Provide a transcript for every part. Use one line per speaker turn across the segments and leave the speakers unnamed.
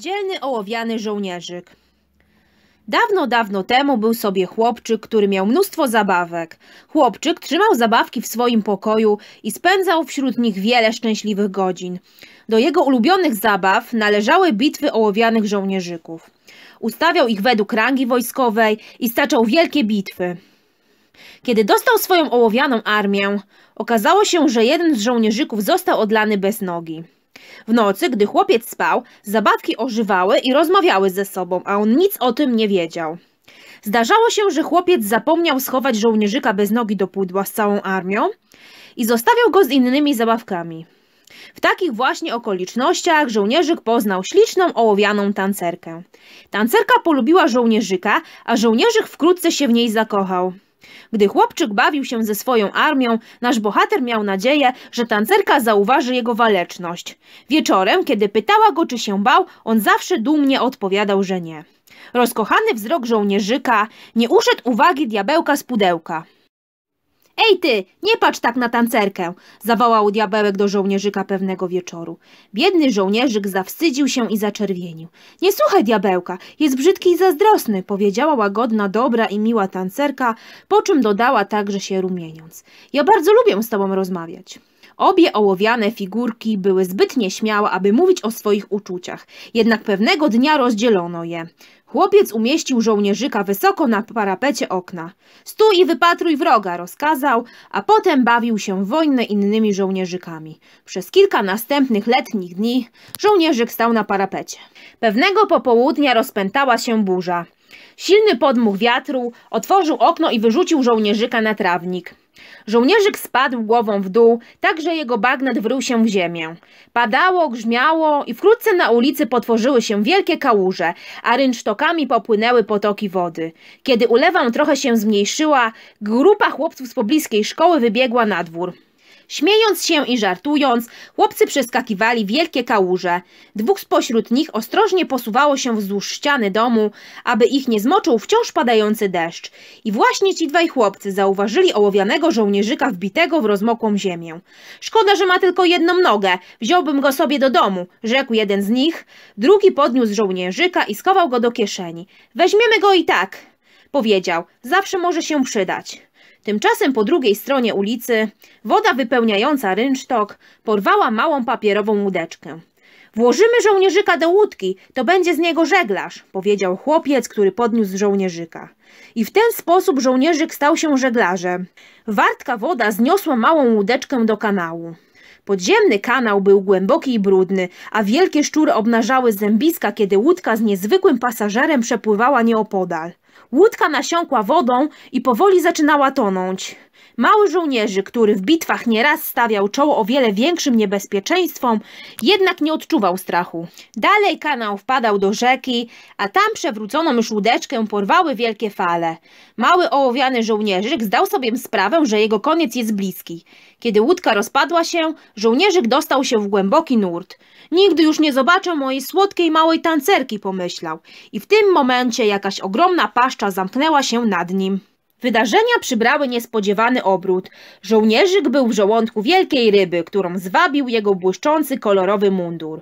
Dzielny ołowiany żołnierzyk. Dawno, dawno temu był sobie chłopczyk, który miał mnóstwo zabawek. Chłopczyk trzymał zabawki w swoim pokoju i spędzał wśród nich wiele szczęśliwych godzin. Do jego ulubionych zabaw należały bitwy ołowianych żołnierzyków. Ustawiał ich według rangi wojskowej i staczał wielkie bitwy. Kiedy dostał swoją ołowianą armię, okazało się, że jeden z żołnierzyków został odlany bez nogi. W nocy, gdy chłopiec spał, zabawki ożywały i rozmawiały ze sobą, a on nic o tym nie wiedział. Zdarzało się, że chłopiec zapomniał schować żołnierzyka bez nogi do pudła z całą armią i zostawiał go z innymi zabawkami. W takich właśnie okolicznościach żołnierzyk poznał śliczną ołowianą tancerkę. Tancerka polubiła żołnierzyka, a żołnierzyk wkrótce się w niej zakochał. Gdy chłopczyk bawił się ze swoją armią, nasz bohater miał nadzieję, że tancerka zauważy jego waleczność. Wieczorem, kiedy pytała go, czy się bał, on zawsze dumnie odpowiadał, że nie. Rozkochany wzrok żołnierzyka nie uszedł uwagi diabełka z pudełka. Ej ty, nie patrz tak na tancerkę! zawołał diabełek do żołnierzyka pewnego wieczoru. Biedny żołnierzyk zawstydził się i zaczerwienił. Nie słuchaj diabełka, jest brzydki i zazdrosny, powiedziała łagodna, dobra i miła tancerka, po czym dodała także się rumieniąc. Ja bardzo lubię z tobą rozmawiać. Obie ołowiane figurki były zbyt nieśmiałe, aby mówić o swoich uczuciach, jednak pewnego dnia rozdzielono je. Chłopiec umieścił żołnierzyka wysoko na parapecie okna. Stój i wypatruj wroga, rozkazał, a potem bawił się w wojnę innymi żołnierzykami. Przez kilka następnych letnich dni żołnierzyk stał na parapecie. Pewnego popołudnia rozpętała się burza. Silny podmuch wiatru otworzył okno i wyrzucił żołnierzyka na trawnik. Żołnierzyk spadł głową w dół, tak że jego bagnet wrył się w ziemię. Padało, grzmiało i wkrótce na ulicy potworzyły się wielkie kałuże, a rynsztokami popłynęły potoki wody. Kiedy ulewa trochę się zmniejszyła, grupa chłopców z pobliskiej szkoły wybiegła na dwór. Śmiejąc się i żartując, chłopcy przeskakiwali wielkie kałuże. Dwóch spośród nich ostrożnie posuwało się wzdłuż ściany domu, aby ich nie zmoczył wciąż padający deszcz. I właśnie ci dwaj chłopcy zauważyli ołowianego żołnierzyka wbitego w rozmokłą ziemię. Szkoda, że ma tylko jedną nogę. Wziąłbym go sobie do domu, rzekł jeden z nich. Drugi podniósł żołnierzyka i schował go do kieszeni. Weźmiemy go i tak, powiedział. Zawsze może się przydać. Tymczasem po drugiej stronie ulicy woda wypełniająca rynsztok porwała małą papierową łódeczkę. Włożymy żołnierzyka do łódki, to będzie z niego żeglarz, powiedział chłopiec, który podniósł żołnierzyka. I w ten sposób żołnierzyk stał się żeglarzem. Wartka woda zniosła małą łódeczkę do kanału. Podziemny kanał był głęboki i brudny, a wielkie szczury obnażały zębiska, kiedy łódka z niezwykłym pasażerem przepływała nieopodal. Łódka nasiąkła wodą i powoli zaczynała tonąć. Mały żołnierzy, który w bitwach nieraz stawiał czoło o wiele większym niebezpieczeństwom, jednak nie odczuwał strachu. Dalej kanał wpadał do rzeki, a tam przewróconą już łódeczkę porwały wielkie fale. Mały ołowiany żołnierzyk zdał sobie sprawę, że jego koniec jest bliski. Kiedy łódka rozpadła się, żołnierzyk dostał się w głęboki nurt. Nigdy już nie zobaczę mojej słodkiej małej tancerki, pomyślał. I w tym momencie jakaś ogromna paszcza zamknęła się nad nim. Wydarzenia przybrały niespodziewany obrót. Żołnierzyk był w żołądku wielkiej ryby, którą zwabił jego błyszczący kolorowy mundur.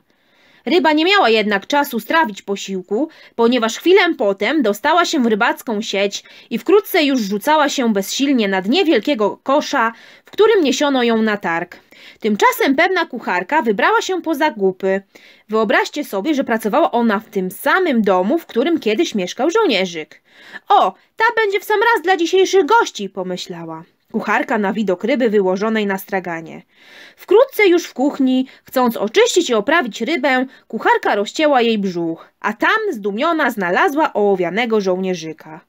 Ryba nie miała jednak czasu strawić posiłku, ponieważ chwilę potem dostała się w rybacką sieć i wkrótce już rzucała się bezsilnie na dnie wielkiego kosza, w którym niesiono ją na targ. Tymczasem pewna kucharka wybrała się po głupy. Wyobraźcie sobie, że pracowała ona w tym samym domu, w którym kiedyś mieszkał żołnierzyk. O, ta będzie w sam raz dla dzisiejszych gości, pomyślała kucharka na widok ryby wyłożonej na straganie. Wkrótce już w kuchni, chcąc oczyścić i oprawić rybę, kucharka rozcięła jej brzuch, a tam zdumiona znalazła ołowianego żołnierzyka.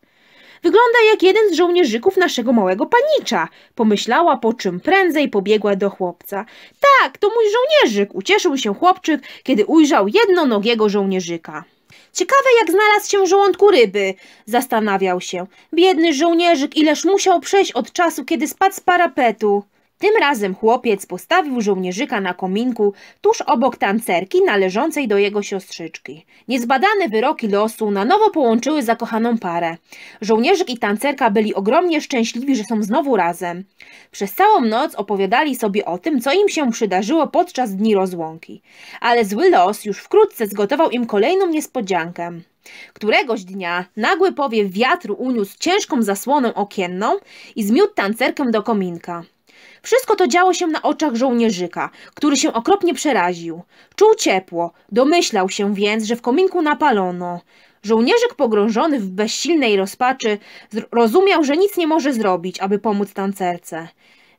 Wygląda jak jeden z żołnierzyków naszego małego panicza, pomyślała, po czym prędzej pobiegła do chłopca. Tak, to mój żołnierzyk, ucieszył się chłopczyk, kiedy ujrzał jednonogiego żołnierzyka. Ciekawe, jak znalazł się w żołądku ryby, zastanawiał się. Biedny żołnierzyk, ileż musiał przejść od czasu, kiedy spadł z parapetu. Tym razem chłopiec postawił żołnierzyka na kominku tuż obok tancerki należącej do jego siostrzyczki. Niezbadane wyroki losu na nowo połączyły zakochaną parę. Żołnierzyk i tancerka byli ogromnie szczęśliwi, że są znowu razem. Przez całą noc opowiadali sobie o tym, co im się przydarzyło podczas dni rozłąki. Ale zły los już wkrótce zgotował im kolejną niespodziankę. Któregoś dnia nagły powiew wiatru uniósł ciężką zasłonę okienną i zmiótł tancerkę do kominka. Wszystko to działo się na oczach żołnierzyka, który się okropnie przeraził. Czuł ciepło, domyślał się więc, że w kominku napalono. Żołnierzyk pogrążony w bezsilnej rozpaczy rozumiał, że nic nie może zrobić, aby pomóc tancerce.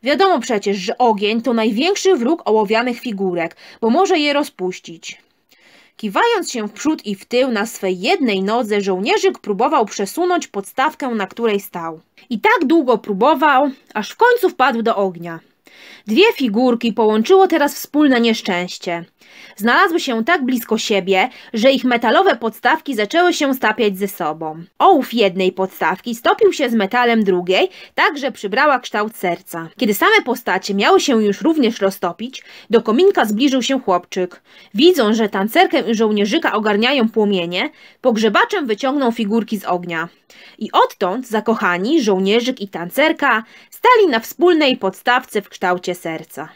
Wiadomo przecież, że ogień to największy wróg ołowianych figurek, bo może je rozpuścić. Kiwając się w przód i w tył na swej jednej nodze, żołnierzyk próbował przesunąć podstawkę, na której stał. I tak długo próbował, aż w końcu wpadł do ognia. Dwie figurki połączyło teraz wspólne nieszczęście. Znalazły się tak blisko siebie, że ich metalowe podstawki zaczęły się stapiać ze sobą. Ołów jednej podstawki stopił się z metalem drugiej, tak że przybrała kształt serca. Kiedy same postacie miały się już również roztopić, do kominka zbliżył się chłopczyk. Widząc, że tancerkę i żołnierzyka ogarniają płomienie, pogrzebaczem wyciągnął figurki z ognia. I odtąd zakochani, żołnierzyk i tancerka stali na wspólnej podstawce w kształcie kształcie serca